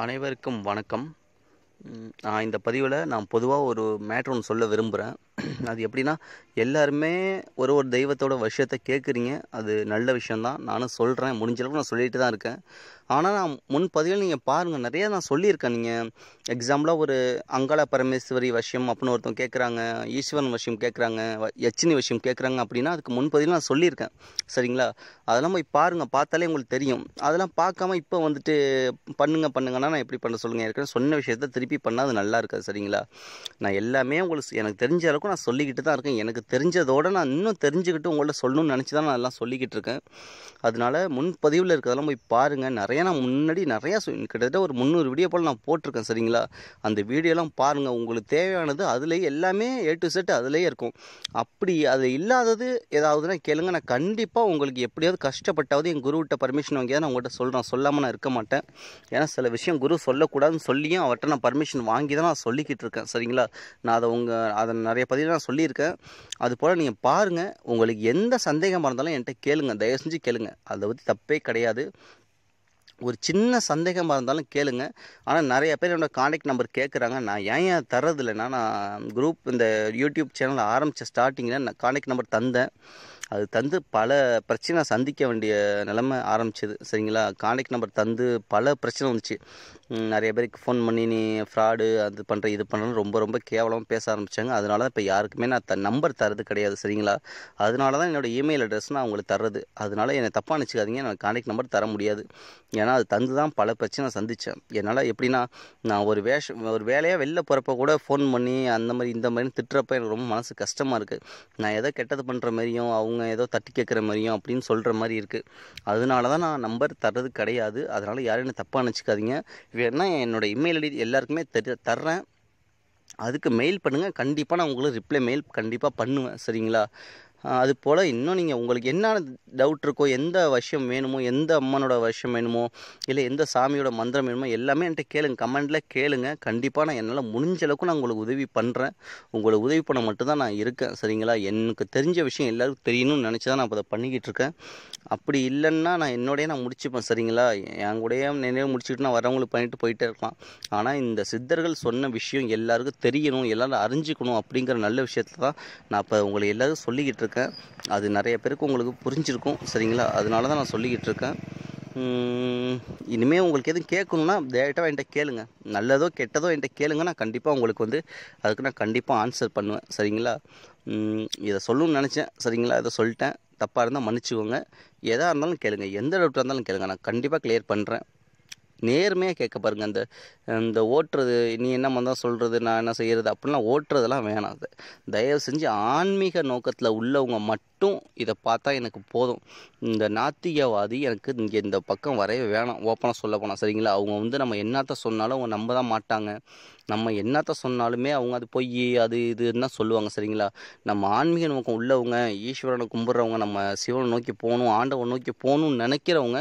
அனைவருக்கும் வணக்கம் நான் இந்த பதிவில் நான் பொதுவாக ஒரு மேட்ரு ஒன்று சொல்ல விரும்புகிறேன் அது எப்படின்னா எல்லாருமே ஒரு ஒரு தெய்வத்தோட விஷயத்த கேட்குறீங்க அது நல்ல விஷயந்தான் நானும் சொல்கிறேன் முடிஞ்சளவுக்கு நான் சொல்லிட்டு தான் இருக்கேன் ஆனால் நான் முன்பதிவில் நீங்கள் பாருங்கள் நிறையா நான் சொல்லியிருக்கேன் நீங்கள் எக்ஸாம்பிளாக ஒரு அங்காள பரமேஸ்வரி விஷயம் அப்படின்னு ஒருத்தவங்க கேட்குறாங்க ஈஸ்வரன் விஷயம் கேட்குறாங்க யச்சினி விஷயம் கேட்குறாங்க அப்படின்னா அதுக்கு முன்பதிவில் நான் சொல்லியிருக்கேன் சரிங்களா அதெல்லாம் போய் பாருங்கள் பார்த்தாலே உங்களுக்கு தெரியும் அதெல்லாம் பார்க்காம இப்போ வந்துட்டு பண்ணுங்க பண்ணுங்கன்னா நான் எப்படி பண்ண சொல்லுங்கள் ஏற்கனவே சொன்ன விஷயத்த திருப்பி பண்ணால் அது நல்லா இருக்காது சரிங்களா நான் எல்லாமே உங்களுக்கு எனக்கு தெரிஞ்ச அளவுக்கு நான் சொல்லிக்கிட்டு தான் இருக்கேன் எனக்கு தெரிஞ்சதோடு நான் இன்னும் தெரிஞ்சுக்கிட்டு உங்கள்ட்ட சொல்லணும்னு நினச்சி தான் நான் எல்லாம் சொல்லிக்கிட்டு இருக்கேன் அதனால் முன்பதிவில் இருக்கிறதெல்லாம் போய் பாருங்கள் நிறையா நான் முன்னாடி நிறையா கிட்டத்தட்ட ஒரு முந்நூறு வீடியோ போல் நான் போட்டிருக்கேன் சரிங்களா அந்த வீடியோலாம் பாருங்கள் உங்களுக்கு தேவையானது அதுலேயே எல்லாமே ஏ டு செட் அதுலேயே இருக்கும் அப்படி அது இல்லாதது ஏதாவதுன்னா கேளுங்க நான் கண்டிப்பாக உங்களுக்கு எப்படியாவது கஷ்டப்பட்டாவது என் குருவிட்ட பர்மிஷன் வாங்கி நான் உங்கள்கிட்ட சொல்கிறேன் சொல்லாமல் நான் இருக்க மாட்டேன் ஏன்னா சில விஷயம் குரு சொல்லக்கூடாதுன்னு சொல்லியும் அவர்கிட்ட நான் பர்மிஷன் வாங்கி தான் நான் சொல்லிக்கிட்டு இருக்கேன் சரிங்களா நான் அதை உங்கள் அதை நிறைய பதிவில் நான் சொல்லியிருக்கேன் அது போல் நீங்கள் பாருங்கள் உங்களுக்கு எந்த சந்தேகமாக இருந்தாலும் என்கிட்ட கேளுங்க தயவு செஞ்சு கேளுங்க அதை பற்றி தப்பே கிடையாது ஒரு சின்ன சந்தேகமாக இருந்தாலும் கேளுங்க ஆனால் நிறைய பேர் என்னோடய காண்டாக்ட் நம்பர் கேட்குறாங்க நான் ஏன் ஏன் தரதில்லைன்னா நான் குரூப் இந்த யூடியூப் சேனல் ஆரம்பித்த ஸ்டார்டிங்கில் நான் காண்டாக்ட் நம்பர் தந்தேன் அது தந்து பல பிரச்சனை சந்திக்க வேண்டிய நிலைமை ஆரம்பிச்சது சரிங்களா கான்டாக்ட் நம்பர் தந்து பல பிரச்சனை வந்துச்சு நிறைய பேருக்கு ஃபோன் பண்ணி நீ ஃப்ராடு அது பண்ணுற இது பண்ணுறேன்னு ரொம்ப ரொம்ப கேவலமாக பேச ஆரம்பித்தாங்க அதனால தான் இப்போ யாருக்குமே நான் த நம்பர் தரது கிடையாது சரிங்களா அதனால தான் என்னோடய இமெயில் அட்ரஸ் நான் உங்களுக்கு தர்றது அதனால் என்னை தப்பாக நினச்சிக்காதீங்க நான் கான்டாக்ட் நம்பர் தர முடியாது ஏன்னா அது தந்து தான் பல பிரச்சனை சந்தித்தேன் என்னால் எப்படின்னா நான் ஒரு வேஷம் ஒரு வேலையாக வெளில போகிறப்ப கூட ஃபோன் பண்ணி அந்த மாதிரி இந்த மாதிரின்னு திட்டுறப்ப எனக்கு ரொம்ப மனசு கஷ்டமாக இருக்குது நான் எதோ கெட்டது பண்ணுற மாதிரியும் அவங்க அவங்க ஏதோ தட்டி கேட்குற மாதிரியும் அப்படின்னு சொல்கிற மாதிரி இருக்குது அதனால தான் நான் நம்பர் தர்றது கிடையாது அதனால் யாரும் என்ன தப்பாக நினச்சிக்காதீங்க வேணா என்னோடய இமெயில் ஐடி எல்லாருக்குமே தெரி தர்றேன் அதுக்கு மெயில் பண்ணுங்கள் கண்டிப்பாக நான் உங்களுக்கு ரிப்ளை மெயில் கண்டிப்பாக பண்ணுவேன் சரிங்களா அது போல் இன்னும் நீங்கள் உங்களுக்கு என்ன டவுட் இருக்கோ எந்த விஷயம் வேணுமோ எந்த அம்மனோட விஷயம் வேணுமோ இல்லை எந்த சாமியோட மந்திரம் வேணுமோ எல்லாமே என்கிட்ட கேளுங்க கமெண்டில் கேளுங்க கண்டிப்பாக நான் என்னால் முடிஞ்ச அளவுக்கு நான் உங்களுக்கு உதவி பண்ணுறேன் உங்களுக்கு உதவி பண்ண மட்டும்தான் நான் இருக்கேன் சரிங்களா எனக்கு தெரிஞ்ச விஷயம் எல்லாருக்கும் தெரியணும்னு நினச்சி தான் நான் இப்போ அதை பண்ணிக்கிட்டு இருக்கேன் அப்படி இல்லைன்னா நான் என்னோடய நான் முடிச்சுப்பேன் சரிங்களா என் கூடயே நினைவு முடிச்சுக்கிட்டு நான் வரவங்களுக்கு பண்ணிட்டு போயிட்டே இருக்கலாம் ஆனால் இந்த சித்தர்கள் சொன்ன விஷயம் எல்லாருக்கும் தெரியணும் எல்லோரும் அறிஞ்சிக்கணும் அப்படிங்கிற நல்ல விஷயத்தை தான் நான் இப்போ உங்களை எல்லோரும் சொல்லிக்கிட்டு இருக்கேன் அது நிறைய பேருக்கு உங்களுக்கு புரிஞ்சிருக்கும் சரிங்களா அதனால தான் நான் சொல்லிக்கிட்டு இருக்கேன் இனிமேல் உங்களுக்கு எதுவும் கேட்கணுன்னா டேரெக்டாக என்கிட்ட கேளுங்க நல்லதோ கெட்டதோ என்கிட்ட கேளுங்க நான் கண்டிப்பாக உங்களுக்கு வந்து அதுக்கு நான் கண்டிப்பாக ஆன்சர் பண்ணுவேன் சரிங்களா இதை சொல்லணும்னு நினச்சேன் சரிங்களா இதை சொல்லிட்டேன் தப்பாக இருந்தால் மன்னிச்சிக்கோங்க எதாக இருந்தாலும் கேளுங்க எந்த டவுட்டாக இருந்தாலும் கேளுங்க நான் கண்டிப்பாக கிளியர் பண்ணுறேன் நேர்மையாக கேட்க பாருங்கள் அந்த இந்த ஓட்டுறது நீ என்ன தான் சொல்கிறது நான் என்ன செய்கிறது அப்படின்லாம் ஓட்டுறதெல்லாம் வேணாம் அது தயவு செஞ்சு ஆன்மீக நோக்கத்தில் உள்ளவங்க மட்டும் இதை பார்த்தா எனக்கு போதும் இந்த நாத்திகவாதி எனக்கு இங்கே இந்த பக்கம் வரைய வேணாம் ஓப்பனாக சொல்ல போனால் சரிங்களா அவங்க வந்து நம்ம என்னத்த சொன்னாலும் அவங்க நம்ப தான் மாட்டாங்க நம்ம என்னத்த சொன்னாலுமே அவங்க அது பொய் அது இதுன்னு சொல்லுவாங்க சரிங்களா நம்ம ஆன்மீக நோக்கம் உள்ளவங்க ஈஸ்வரனை கும்பிட்றவங்க நம்ம சிவனை நோக்கி போகணும் ஆண்டவன் நோக்கி போகணும்னு நினைக்கிறவங்க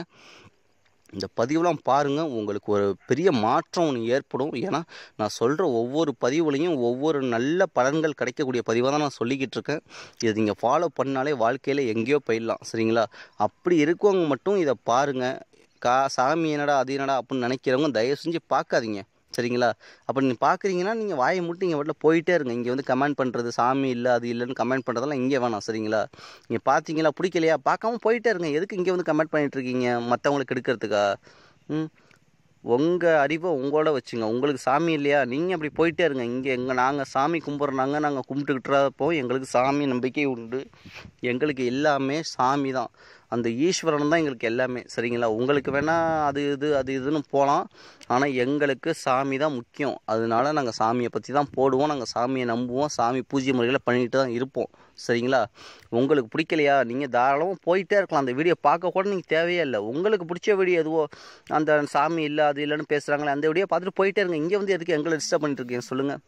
இந்த பதிவுலாம் பாருங்கள் உங்களுக்கு ஒரு பெரிய மாற்றம் ஒன்று ஏற்படும் ஏன்னா நான் சொல்கிற ஒவ்வொரு பதிவுலையும் ஒவ்வொரு நல்ல பலன்கள் கிடைக்கக்கூடிய பதிவாக தான் நான் சொல்லிக்கிட்டு இருக்கேன் இதை நீங்கள் ஃபாலோ பண்ணாலே வாழ்க்கையில் எங்கேயோ போயிடலாம் சரிங்களா அப்படி இருக்கவங்க மட்டும் இதை பாருங்கள் கா சாமி என்னடா அது என்னடா அப்படின்னு நினைக்கிறவங்க தயவு செஞ்சு பார்க்காதீங்க சரிங்களா அப்போ நீங்கள் பார்க்குறீங்கன்னா நீங்கள் வாயை மட்டும் இங்கே வீட்டில் போயிட்டே இருங்க இங்கே வந்து கமெண்ட் பண்ணுறது சாமி இல்லை அது இல்லைன்னு கமெண்ட் பண்ணுறதெல்லாம் இங்கே வேணாம் சரிங்களா நீங்கள் பார்த்தீங்களா பிடிக்கலையா பார்க்காம போயிட்டே இருங்க எதுக்கு இங்கே வந்து கமெண்ட் பண்ணிகிட்ருக்கீங்க மற்றவங்களுக்கு எடுக்கிறதுக்கா ம் உங்கள் அறிவை உங்களோட வச்சுங்க உங்களுக்கு சாமி இல்லையா நீங்கள் அப்படி போயிட்டே இருங்க இங்கே எங்கள் நாங்கள் சாமி கும்பிட்றாங்க நாங்கள் கும்பிட்டுக்கிட்டுறப்போ எங்களுக்கு சாமி நம்பிக்கை உண்டு எங்களுக்கு எல்லாமே சாமி தான் அந்த ஈஸ்வரன் தான் எங்களுக்கு எல்லாமே சரிங்களா உங்களுக்கு வேணால் அது இது அது இதுன்னு போகலாம் ஆனால் எங்களுக்கு சாமி தான் முக்கியம் அதனால நாங்கள் சாமியை பற்றி தான் போடுவோம் நாங்கள் சாமியை நம்புவோம் சாமி பூஜை முறைகளை பண்ணிட்டு தான் இருப்போம் சரிங்களா உங்களுக்கு பிடிக்கலையா நீங்கள் தாராளமாக போயிட்டே இருக்கலாம் அந்த வீடியோ பார்க்க கூட நீங்கள் தேவையே இல்லை உங்களுக்கு பிடிச்ச வீடியோ எதுவோ அந்த சாமி இல்லை அது இல்லைன்னு பேசுகிறாங்களே அந்த வீடியோ பார்த்துட்டு போயிட்டே இருங்க இங்கே வந்து எதுக்கு எங்களை டிஸ்டர்ப் பண்ணிட்டுருக்கீங்க சொல்லுங்கள்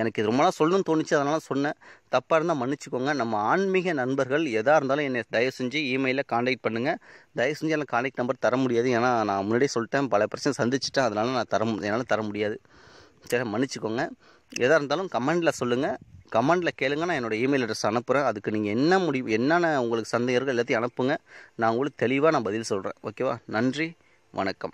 எனக்கு இது ரொம்ப நாள் சொல்லணும்னு தோணுச்சு அதனால் சொன்னேன் தப்பாக இருந்தால் மன்னிச்சிக்கோங்க நம்ம ஆன்மீக நண்பர்கள் எதாக இருந்தாலும் என்னை தயவு செஞ்சு இமெயிலில் காண்டாக்ட் பண்ணுங்கள் தயவு செஞ்சு எனக்கு காண்டாக்ட் நம்பர் தர முடியாது ஏன்னா நான் முன்னாடியே சொல்லிட்டேன் பல பிரச்சனை சந்திச்சிட்டேன் அதனால் நான் தர என்னால் தர முடியாது சரி மன்னிச்சிக்கோங்க எதாக இருந்தாலும் கமெண்டில் சொல்லுங்கள் கமெண்டில் கேளுங்க நான் என்னோடய இமெயில் அட்ரஸ் அனுப்புகிறேன் அதுக்கு நீங்கள் என்ன முடிவு என்னென்ன உங்களுக்கு சந்தேகங்கள் எல்லாத்தையும் அனுப்புங்க நான் உங்களுக்கு தெளிவாக நான் பதில் சொல்கிறேன் ஓகேவா நன்றி வணக்கம்